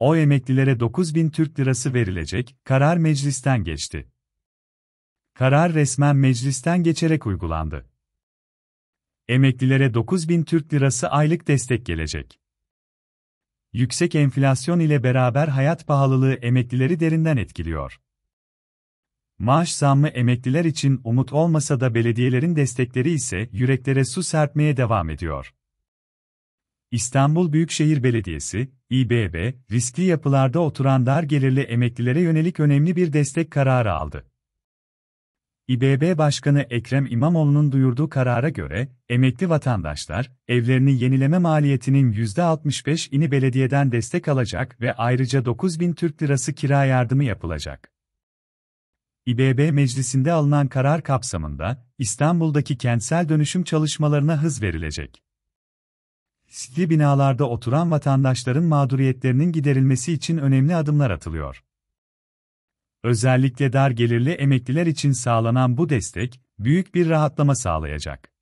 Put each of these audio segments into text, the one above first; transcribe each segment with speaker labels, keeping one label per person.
Speaker 1: O emeklilere 9 bin Türk lirası verilecek, karar meclisten geçti. Karar resmen meclisten geçerek uygulandı. Emeklilere 9 bin Türk lirası aylık destek gelecek. Yüksek enflasyon ile beraber hayat pahalılığı emeklileri derinden etkiliyor. Maaş zammı emekliler için umut olmasa da belediyelerin destekleri ise yüreklere su serpmeye devam ediyor. İstanbul Büyükşehir Belediyesi, İBB, riskli yapılarda oturan dar gelirli emeklilere yönelik önemli bir destek kararı aldı. İBB Başkanı Ekrem İmamoğlu'nun duyurduğu karara göre, emekli vatandaşlar, evlerini yenileme maliyetinin %65'ini belediyeden destek alacak ve ayrıca 9 bin Türk Lirası kira yardımı yapılacak. İBB Meclisi'nde alınan karar kapsamında, İstanbul'daki kentsel dönüşüm çalışmalarına hız verilecek. Ski binalarda oturan vatandaşların mağduriyetlerinin giderilmesi için önemli adımlar atılıyor. Özellikle dar gelirli emekliler için sağlanan bu destek, büyük bir rahatlama sağlayacak.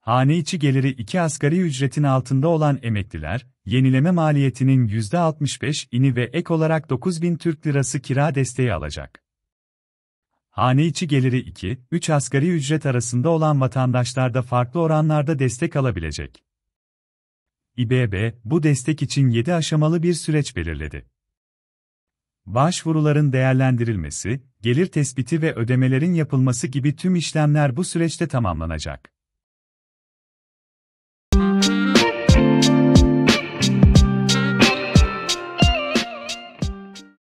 Speaker 1: Hane içi geliri 2 asgari ücretin altında olan emekliler, yenileme maliyetinin %65 ini ve ek olarak 9000 Türk Lirası kira desteği alacak. Hane içi geliri 2-3 asgari ücret arasında olan vatandaşlar da farklı oranlarda destek alabilecek. İBB, bu destek için 7 aşamalı bir süreç belirledi. Başvuruların değerlendirilmesi, gelir tespiti ve ödemelerin yapılması gibi tüm işlemler bu süreçte tamamlanacak.